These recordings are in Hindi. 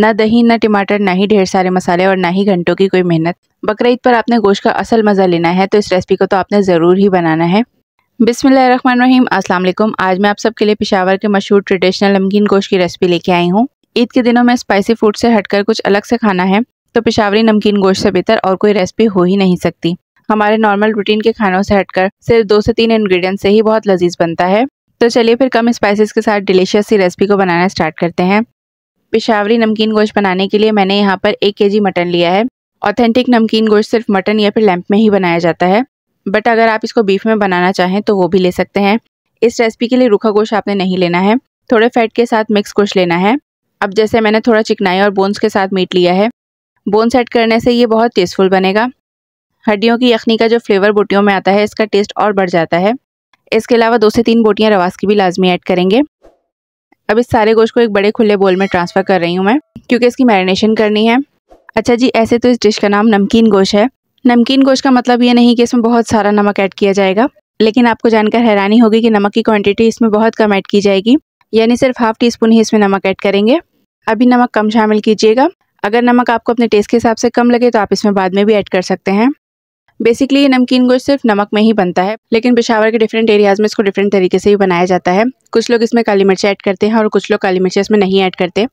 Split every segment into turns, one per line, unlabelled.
ना दही ना टमाटर ना ही ढेर सारे मसाले और ना ही घंटों की कोई मेहनत बकर पर आपने गोश्त का असल मज़ा लेना है तो इस रेसिपी को तो आपने ज़रूर ही बनाना है बिसमीम अस्सलाम आज मैं आप सबके लिए पिशावर के मशहूर ट्रेडिशनल नमकीन गोश्त की रेसिपी लेके आई हूँ ईद के दिनों में स्पाइसी फूड से हटकर कुछ अलग से खाना है तो पिशावरी नमकीन गोश्त से बेहतर और कोई रेसिपी हो ही नहीं सकती हमारे नॉर्मल रूटीन के खानों से हटकर सिर्फ दो से तीन इन्ग्रीडियंट से ही बहुत लजीज बनता है तो चलिए फिर कम स्पाइसेस के साथ डिलीशियस सी रेसिपी को बनाना स्टार्ट करते हैं पिशावरी नमकीन गोश्त बनाने के लिए मैंने यहाँ पर एक के मटन लिया है ऑथेंटिक नमकीन गोश्त सिर्फ मटन या फिर लैम्प में ही बनाया जाता है बट अगर आप इसको बीफ में बनाना चाहें तो वो भी ले सकते हैं इस रेसिपी के लिए रूखा गोश्त आपने नहीं लेना है थोड़े फैट के साथ मिक्स गोश्त लेना है अब जैसे मैंने थोड़ा चिकनाई और बोन्स के साथ मीट लिया है बोन्स ऐड करने से ये बहुत टेस्टफुल बनेगा हड्डियों की यखनी का जो फ्लेवर बोटियों में आता है इसका टेस्ट और बढ़ जाता है इसके अलावा दो से तीन बोटियाँ रवास की भी लाजमी ऐड करेंगे अब इस सारे गोश्त को एक बड़े खुले बोल में ट्रांसफ़र कर रही हूँ मैं क्योंकि इसकी मैरिनेशन करनी है अच्छा जी ऐसे तो इस डिश का नाम नमकीन गोश्त है नमकीन गोश्त का मतलब ये नहीं कि इसमें बहुत सारा नमक ऐड किया जाएगा लेकिन आपको जानकर हैरानी होगी कि नमक की क्वांटिटी इसमें बहुत कम ऐड की जाएगी यानी सिर्फ हाफ टी स्पून ही इसमें नमक ऐड करेंगे अभी नमक कम शामिल कीजिएगा अगर नमक आपको अपने टेस्ट के हिसाब से कम लगे तो आप इसमें बाद में भी ऐड कर सकते हैं बेसिकली ये नमकीन गुड़ सिर्फ नमक में ही बनता है लेकिन पिशावर के डिफरेंट एरियाज में इसको डिफरेंट तरीके से ही बनाया जाता है कुछ लोग इसमें काली मिर्च ऐड करते हैं और कुछ लोग काली मिर्च इसमें नहीं ऐड करते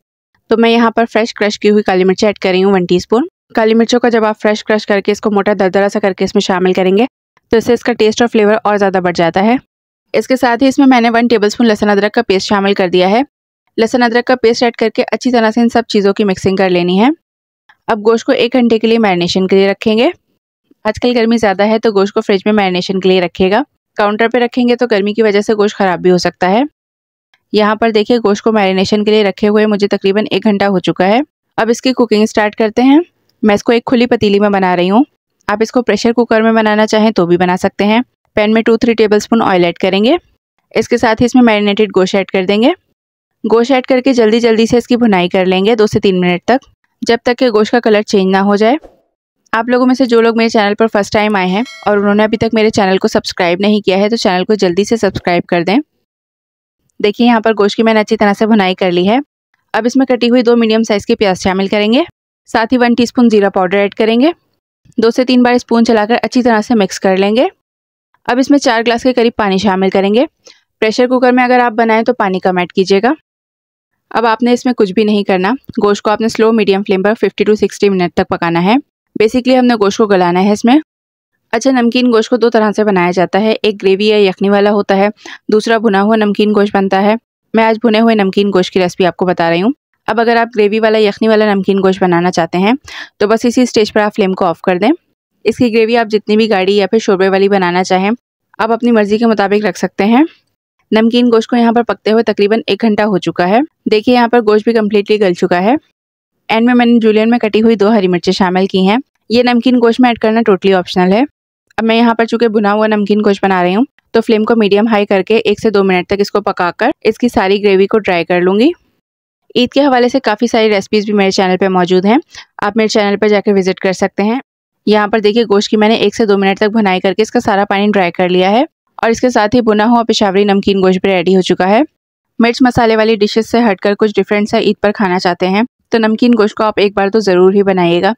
तो मैं यहाँ पर फ्रेश क्रश की हुई काली मिर्च ऐड कर रही हूँ वन टी काली मिर्चों का जब आप फ्रेश क्रश करके इसको मोटा दरदरा सा करके इसमें शामिल करेंगे तो इससे इसका टेस्ट और फ्लेवर और ज़्यादा बढ़ जाता है इसके साथ ही इसमें मैंने वन टेबल स्पून लहसन अदरक का पेस्ट शामिल कर दिया है लहसन अदरक का पेस्ट ऐड करके अच्छी तरह से इन सब चीज़ों की मिक्सिंग कर लेनी है अब गोश्त को एक घंटे के लिए मैरिनेशन के लिए रखेंगे आजकल गर्मी ज़्यादा है तो गोश्त को फ्रिज में मैरिनेशन के लिए रखेगा काउंटर पर रखेंगे तो गर्मी की वजह से गोश्त ख़राब भी हो सकता है यहाँ पर देखिए गोश्त को मैरिनेशन के लिए रखे हुए मुझे तकरीबन एक घंटा हो चुका है अब इसकी कुकिंग स्टार्ट करते हैं मैं इसको एक खुली पतीली में बना रही हूँ आप इसको प्रेशर कुकर में बनाना चाहें तो भी बना सकते हैं पैन में two three tablespoon oil add करेंगे इसके साथ ही इसमें मैरिनेटेड गोश्त ऐड कर देंगे गोश्त ऐड करके जल्दी जल्दी से इसकी भुनाई कर लेंगे दो से तीन मिनट तक जब तक कि गोश्त का कलर चेंज ना हो जाए आप लोगों में से जो लोग मेरे चैनल पर फर्स्ट टाइम आए हैं और उन्होंने अभी तक मेरे चैनल को सब्सक्राइब नहीं किया है तो चैनल को जल्दी से सब्सक्राइब कर दें देखिए यहाँ पर गोश्त की मैंने अच्छी तरह से भुनाई कर ली है अब इसमें कटी हुई दो मीडियम साइज़ की प्याज शामिल करेंगे साथ ही वन टीस्पून जीरा पाउडर ऐड करेंगे दो से तीन बार स्पून चलाकर अच्छी तरह से मिक्स कर लेंगे अब इसमें चार ग्लास के करीब पानी शामिल करेंगे प्रेशर कुकर में अगर आप बनाएं तो पानी कम ऐड कीजिएगा अब आपने इसमें कुछ भी नहीं करना गोश्त को आपने स्लो मीडियम फ्लेम पर 50 टू 60 मिनट तक पकाना है बेसिकली हमने गोश्त को गलाना है इसमें अच्छा नमकीन गोश्त को दो तरह से बनाया जाता है एक ग्रेवी या यखनी वाला होता है दूसरा भुना हुआ नमकीन गोश्त बनता है मैं आज भुने हुए नमकीन गोश्त की रेसिपी आपको बता रही हूँ अब अगर आप ग्रेवी वाला यखनी वाला नमकीन गोश्त बनाना चाहते हैं तो बस इसी स्टेज पर आप फ्लेम को ऑफ कर दें इसकी ग्रेवी आप जितनी भी गाढ़ी या फिर शोरबे वाली बनाना चाहें आप अपनी मर्ज़ी के मुताबिक रख सकते हैं नमकीन गोश्त को यहाँ पर पकते हुए तकरीबन एक घंटा हो चुका है देखिए यहाँ पर गोश्त भी कम्प्लीटली गल चुका है एंड में मैंने जूलियन में कटी हुई दो हरी मिर्चें शामिल की हैं ये नमकीन गोश्त में ऐड करना टोटली ऑप्शनल है अब मैं यहाँ पर चूँकि भुना हुआ नमकीन गोश्त बना रही हूँ तो फ्लेम को मीडियम हाई करके एक से दो मिनट तक इसको पकाकर इसकी सारी ग्रेवी को ड्राई कर लूँगी ईद के हवाले से काफ़ी सारी रेसिपीज़ भी मेरे चैनल पर मौजूद हैं आप मेरे चैनल पर जाकर विजिट कर सकते हैं यहाँ पर देखिए गोश्त की मैंने एक से दो मिनट तक भुनाई करके इसका सारा पानी ड्राई कर लिया है और इसके साथ ही बुना हुआ पिशावरी नमकीन गोश्त भी रेडी हो चुका है मिर्च मसाले वाली डिशेस से हटकर कुछ डिफरेंट सा ईद पर खाना चाहते हैं तो नमकीन गोश्त को आप एक बार तो ज़रूर ही बनाइएगा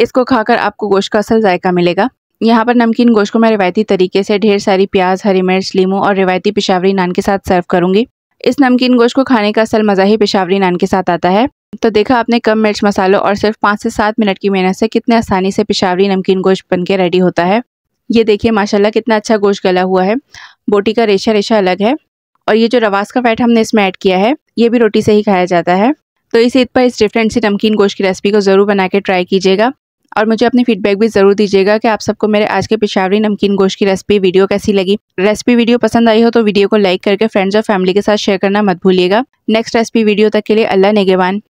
इसको खाकर आपको गोश्त का असल जायका मिलेगा यहाँ पर नमकीन गोश्त को मैं रिवायती तरीके से ढेर सारी प्याज हरी मिर्च लीमू और रिवायती पिशावरी नान के साथ सर्व करूँगी इस नमकीन गोश्त को खाने का असल मज़ा ही पेशावरी नान के साथ आता है तो देखा आपने कम मिर्च मसालों और सिर्फ पाँच से सात मिनट की मेहनत से कितने आसानी से पेशावरी नमकीन गोश्त बन के रेडी होता है ये देखिए माशाल्लाह कितना अच्छा गोश्त गला हुआ है बोटी का रेशा रेशा अलग है और ये जो रवास का फैट हमने इसमें ऐड किया है ये भी रोटी से ही खाया जाता है तो इस ईद पर इस डिफरेंट सी नमकीन गोश्त की रेसिपी को ज़रूर बना के ट्राई कीजिएगा और मुझे अपनी फीडबैक भी ज़रूर दीजिएगा कि आप सबको मेरे आज के पिशावरी नमकीन गोश्त की रेसिपी वीडियो कैसी लगी रेसिपी वीडियो पसंद आई हो तो वीडियो को लाइक करके फ्रेंड्स और फैमिली के साथ शेयर करना मत भूलिएगा नेक्स्ट रेसिपी वीडियो तक के लिए अल्लाह नेगेवान